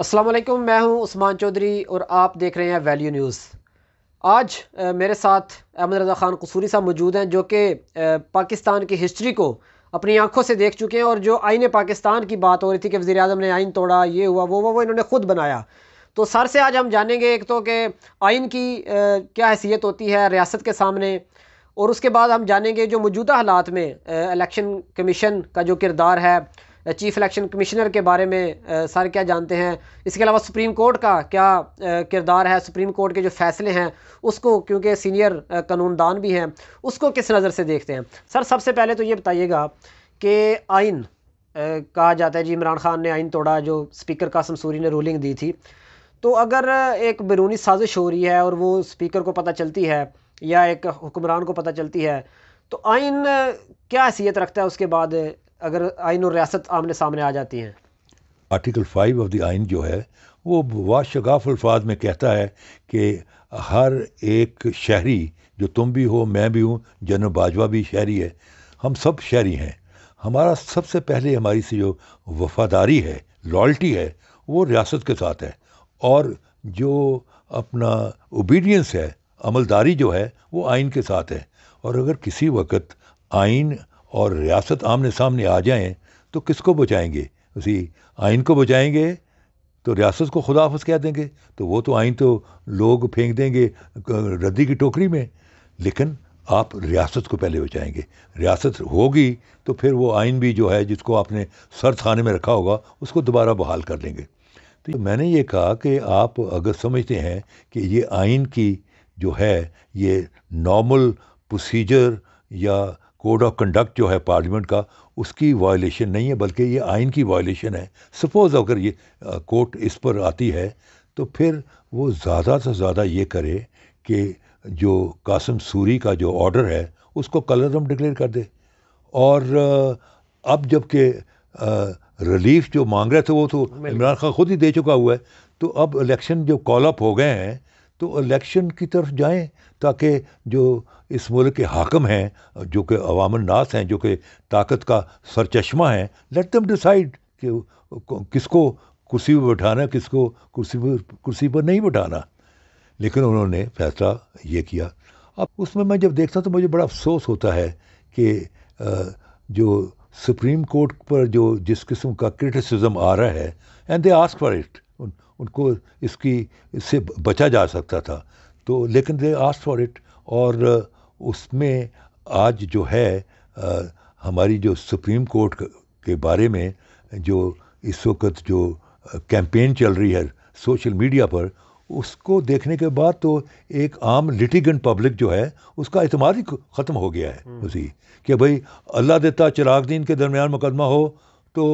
असलम मैं हूं उस्मान चौधरी और आप देख रहे हैं वैल्यू न्यूज़ आज मेरे साथ अहमद रज़ा ख़ान कसूरी साहब मौजूद हैं जो कि पाकिस्तान की हिस्ट्री को अपनी आंखों से देख चुके हैं और जो आइन पाकिस्तान की बात हो रही थी कि वज़ी अजम ने आइन तोड़ा ये हुआ वो वो वो इन्होंने ख़ुद बनाया तो सर से आज हम जानेंगे एक तो कि आइन की क्या हैसियत होती है रियासत के सामने और उसके बाद हम जानेंगे जो मौजूदा हालात में इलेक्शन कमीशन का जो किरदार है चीफ इलेक्शन कमिश्नर के बारे में सर क्या जानते हैं इसके अलावा सुप्रीम कोर्ट का क्या किरदार है सुप्रीम कोर्ट के जो फैसले हैं उसको क्योंकि सीनियर कानूनदान भी हैं उसको किस नज़र से देखते हैं सर सबसे पहले तो ये बताइएगा कि आइन कहा जाता है जी इमरान खान ने आइन तोड़ा जो स्पीकर कासम सूरी ने रूलिंग दी थी तो अगर एक बैरूनी साजिश हो रही है और वो स्पीकर को पता चलती है या एक हुक्मरान को पता चलती है तो आइन क्या हैसियत रखता है उसके बाद अगर आइन और रियासत आमने सामने आ जाती हैं आर्टिकल फाइव ऑफ द आइन जो है वो वाशगाफ अल्फाज में कहता है कि हर एक शहरी जो तुम भी हो मैं भी हूँ जनरल बाजवा भी शहरी है हम सब शहरी हैं हमारा सबसे पहले हमारी से जो वफादारी है लॉयल्टी है वो रियासत के साथ है और जो अपना ओबीडियंस है अमलदारी जो है वो आइन के साथ है और अगर किसी वक्त आइन और रियासत आमने सामने आ जाएं तो किसको बचाएंगे उसी आइन को बचाएंगे तो रियासत को खुदाफज कह देंगे तो वो तो आइन तो लोग फेंक देंगे रद्दी की टोकरी में लेकिन आप रियासत को पहले बचाएंगे रियासत होगी तो फिर वो आइन भी जो है जिसको आपने सर थाने में रखा होगा उसको दोबारा बहाल कर लेंगे तो मैंने ये कहा कि आप अगर समझते हैं कि ये आइन की जो है ये नॉर्मल प्रोसीजर या कोड ऑफ कंडक्ट जो है पार्लियामेंट का उसकी वायलेशन नहीं है बल्कि ये आइन की वायलेशन है सपोज अगर ये कोर्ट इस पर आती है तो फिर वो ज़्यादा से ज़्यादा ये करे कि जो कासम सूरी का जो ऑर्डर है उसको कलरम डिक्लेयर कर दे और अब जबकि रिलीफ जो मांग रहे थे वो तो इमरान खान खुद ही दे चुका हुआ है तो अब इलेक्शन जो कॉल अप हो गए हैं तो इलेक्शन की तरफ जाएं ताकि जो इस मुल्क के हाकम हैं जो कि नास हैं जो कि ताकत का सरचश्मा है लेट दम डिसाइड कि किसको कुर्सी पर बैठाना किसको कुर्सी पर कुर्सी पर नहीं बैठाना लेकिन उन्होंने फैसला ये किया अब उसमें मैं जब देखता तो मुझे बड़ा अफसोस होता है कि जो सुप्रीम कोर्ट पर जो जिस किस्म का क्रिटिसिज्म आ रहा है and they ask for it उन, उनको इसकी इससे बचा जा सकता था तो लेकिन दे आस्ट फॉर इट और उसमें आज जो है आ, हमारी जो सुप्रीम कोर्ट के बारे में जो इस वक्त जो कैंपेन चल रही है सोशल मीडिया पर उसको देखने के बाद तो एक आम लिटिगन पब्लिक जो है उसका अतमाद ही ख़त्म हो गया है हम्म। उसी कि भाई अल्लाह देता चिराग दीन के दरमियान मुकदमा हो तो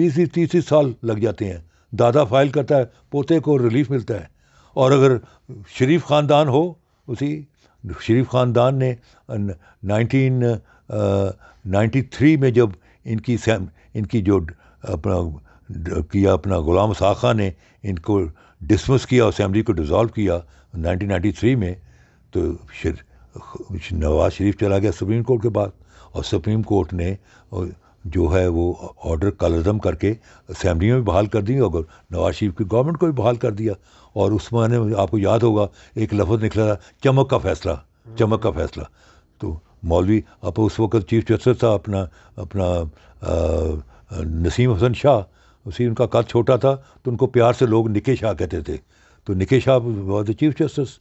बीस ही तीस ही साल लग जाते हैं दादा फाइल करता है पोते को रिलीफ मिलता है और अगर शरीफ ख़ानदान हो उसी शरीफ ख़ानदान ने नाइनटीन नाइन्टी थ्री में जब इनकी सैम इनकी जो uh, अपना uh, किया अपना ग़ुलाम साखा ने इनको डिसमस किया असम्बली को डिज़ोल्व किया 1993 में तो शर नवाज़ शरीफ चला गया सुप्रीम कोर्ट के पास और सुप्रीम कोर्ट ने जो है वो ऑर्डर कलरदम करके असम्बली में भी बहाल कर दी और नवाज शरीफ की गवर्नमेंट को भी बहाल कर दिया और उस मैंने आपको याद होगा एक लफ्ज़ निकला था चमक का फैसला चमक का फैसला तो मौलवी आप उस वक्त चीफ जस्टिस था अपना अपना आ, नसीम हसन शाह उसी उनका कद छोटा था तो उनको प्यार से लोग निके शाह कहते थे तो निके Shah was the chief justice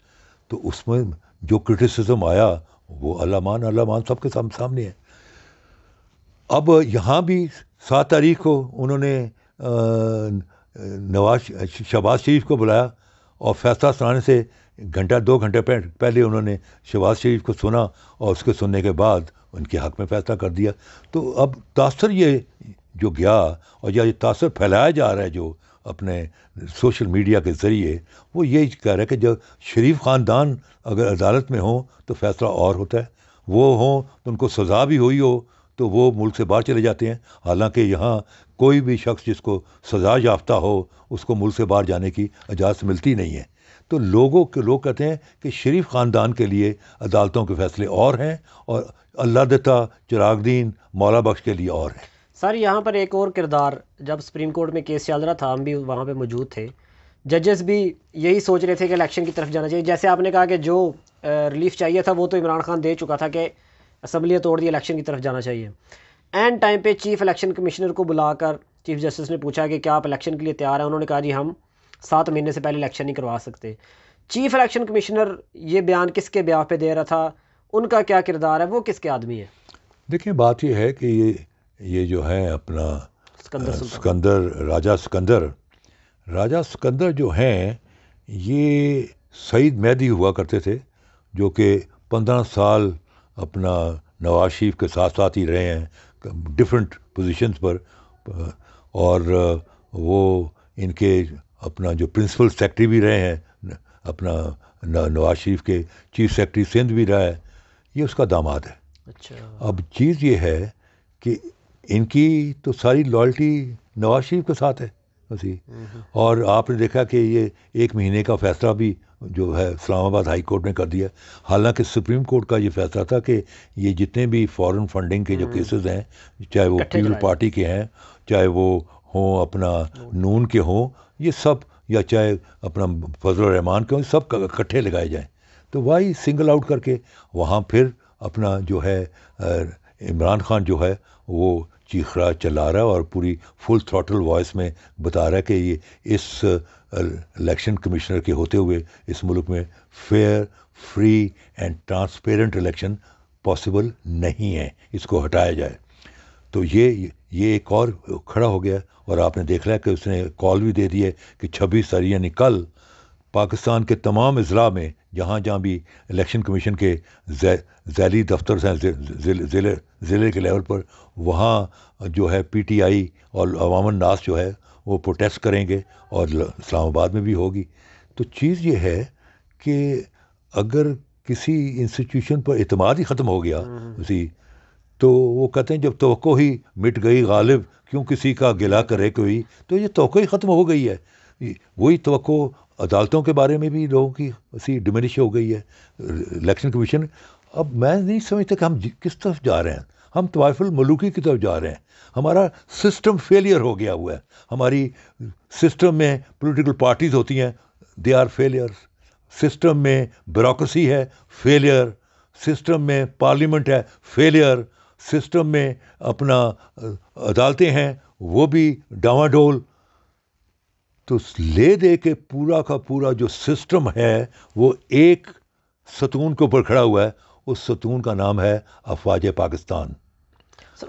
तो उसमें जो क्रिटिसिज्म आया वो अलामान अलामान सबके सामने है अब यहाँ भी सात तारीख को उन्होंने नवाज शहबाज शरीफ को बुलाया और फैसला सुनाने से घंटा दो घंटे पहले उन्होंने शहबाज शरीफ को सुना और उसके सुनने के बाद उनके हक में फैसला कर दिया तो अब तासर ये जो गया और या ये तासर फैलाया जा रहा है जो अपने सोशल मीडिया के ज़रिए वो यही कह रहा है कि जब शरीफ ख़ानदान अगर अदालत में हों तो फैसला और होता है वो हों तो उनको सज़ा भी हुई हो तो वो मुल्क से बाहर चले जाते हैं हालांकि यहाँ कोई भी शख्स जिसको सजा याफ्ता हो उसको मुल्क से बाहर जाने की इजाज़त मिलती नहीं है तो लोगों के लोग कहते हैं कि शरीफ ख़ानदान के लिए अदालतों के फैसले और हैं और अल्लाह चिराग चिरागदीन मौला बख्श के लिए और हैं सर यहाँ पर एक और किरदार जब सुप्रीम कोर्ट में केस चल रहा था हम भी वहाँ पर मौजूद थे जजेस भी यही सोच रहे थे कि इलेक्शन की तरफ जाना चाहिए जैसे आपने कहा कि जो रिलीफ चाहिए था वो तो इमरान खान दे चुका था कि असम्बलियाँ तोड़ दी इलेक्शन की तरफ जाना चाहिए एंड टाइम पे चीफ इलेक्शन कमिश्नर को बुलाकर चीफ जस्टिस ने पूछा कि क्या आप इलेक्शन के लिए तैयार हैं उन्होंने कहा जी हम सात महीने से पहले इलेक्शन नहीं करवा सकते चीफ इलेक्शन कमिश्नर ये बयान किसके ब्याह पे दे रहा था उनका क्या किरदार है वो किसके आदमी है देखिए बात यह है कि ये ये जो है अपना सिकंदर सिकंदर राजा सिकंदर राजा सिकंदर जो हैं ये सईद मैदी हुआ करते थे जो कि पंद्रह साल अपना नवाज शरीफ के साथ साथ ही रहे हैं डिफरेंट पोजीशंस पर और वो इनके अपना जो प्रिंसिपल सेक्रेटरी भी रहे हैं अपना नवाज शरीफ के चीफ सेक्रेटरी सिंध भी रहा है ये उसका दामाद है अच्छा अब चीज़ ये है कि इनकी तो सारी लॉयल्टी नवाज शरीफ के साथ है उसी हम्म, हम्म। और आपने देखा कि ये एक महीने का फैसला भी जो है इस्लामाबाद हाई कोर्ट ने कर दिया हालांकि सुप्रीम कोर्ट का ये फैसला था कि ये जितने भी फॉरेन फंडिंग के जो केसेस हम्म। हैं चाहे वो पीपल पार्टी के हैं चाहे वो हों अपना नून के हों ये सब या चाहे अपना फजल रहमान के हों सब इकट्ठे लगाए जाएँ तो वही सिंगल आउट करके वहाँ फिर अपना जो है इमरान खान जो है वो चीख रहा चला रहा और पूरी फुल थ्रॉटल वॉइस में बता रहा है कि ये इस इलेक्शन कमिश्नर के होते हुए इस मुल्क में fair free and transparent election possible नहीं है इसको हटाया जाए तो ये ये एक और खड़ा हो गया और आपने देख लिया कि उसने कॉल भी दे दी है कि छब्बीस तारीख यानी कल पाकिस्तान के तमाम अजला में जहाँ जहाँ भी इलेक्शन कमीशन के जैली दफ्तर हैं ज़िले ज़िले के लेवल पर वहाँ जो है पीटीआई और अवामन नास जो है वो प्रोटेस्ट करेंगे और इस्लामाबाद में भी होगी तो चीज़ ये है कि अगर किसी इंस्टीट्यूशन पर अतमाद ही ख़त्म हो गया उसी हम्म। तो वो कहते हैं जब तो ही मिट गई गालिब क्यों किसी का गिला करे कोई तो ये तो ही ख़त्म हो गई है वही तो अदालतों के बारे में भी लोगों की ऐसी डिमिनिश हो गई है इलेक्शन कमीशन अब मैं नहीं समझता कि हम किस तरफ जा रहे हैं हम तवाइफुल मलूकी की तरफ जा रहे हैं हमारा सिस्टम फेलियर हो गया हुआ है हमारी सिस्टम में पॉलिटिकल पार्टीज होती हैं दे आर फेलियर सिस्टम में ब्यूरोसी है फेलियर सिस्टम में पार्लियामेंट है फेलियर सिस्टम में अपना अदालतें हैं वो भी डावाडोल तो ले दे के पूरा का पूरा जो सिस्टम है वो एक सतून के ऊपर खड़ा हुआ है उस सतून का नाम है अफवाज पाकिस्तान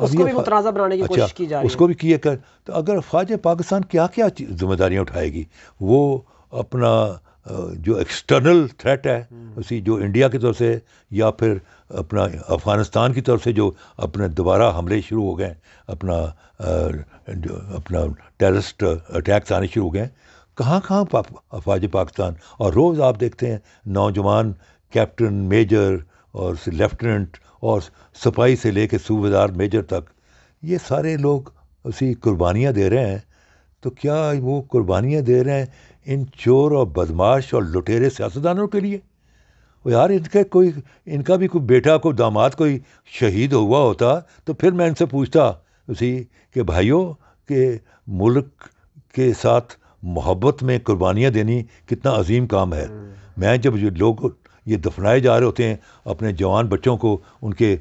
उसको भी मुतनाज़ा बनाने की अच्छा, कोशिश की जा रही उसको भी किया कर तो अगर अफवाज पाकिस्तान क्या क्या जिम्मेदारियाँ उठाएगी वो अपना जो एक्सटर्नल थ्रेट है उसी जो इंडिया की तरफ से या फिर अपना अफ़गानिस्तान की तरफ से जो अपने दोबारा हमले शुरू हो गए अपना जो अपना टेररिस्ट अटैक्स आने शुरू हो गए कहाँ कहाँ अफवाज पाकिस्तान और रोज़ आप देखते हैं नौजवान कैप्टन मेजर और लेफ्टिनेंट और सिपाही से ले कर सूबेदार मेजर तक ये सारे लोग उसी कुर्बानियाँ दे रहे हैं तो क्या वो कुर्बानियाँ दे रहे हैं इन चोर और बदमाश और लुटेरे सियासतदानों के लिए वो यार इनके कोई इनका भी कोई बेटा कोई दामाद कोई शहीद हुआ होता तो फिर मैं इनसे पूछता उसी कि भाइयों के मुल्क के साथ मोहब्बत में कुर्बानियाँ देनी कितना अजीम काम है हम्म। मैं जब ये लोग ये दफनाए जा रहे होते हैं अपने जवान बच्चों को उनके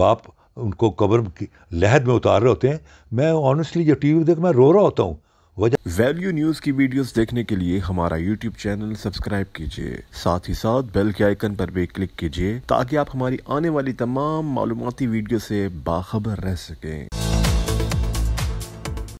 बाप उनको कब्र की लहद में उतार रहे होते हैं मैं ऑनेस्टली जब टी वी देख मैं रो रहा होता हूँ वैल्यू न्यूज की वीडियोस देखने के लिए हमारा यूट्यूब चैनल सब्सक्राइब कीजिए साथ ही साथ बेल के आइकन पर भी क्लिक कीजिए ताकि आप हमारी आने वाली तमाम मालूमती वीडियो से बाखबर रह सकें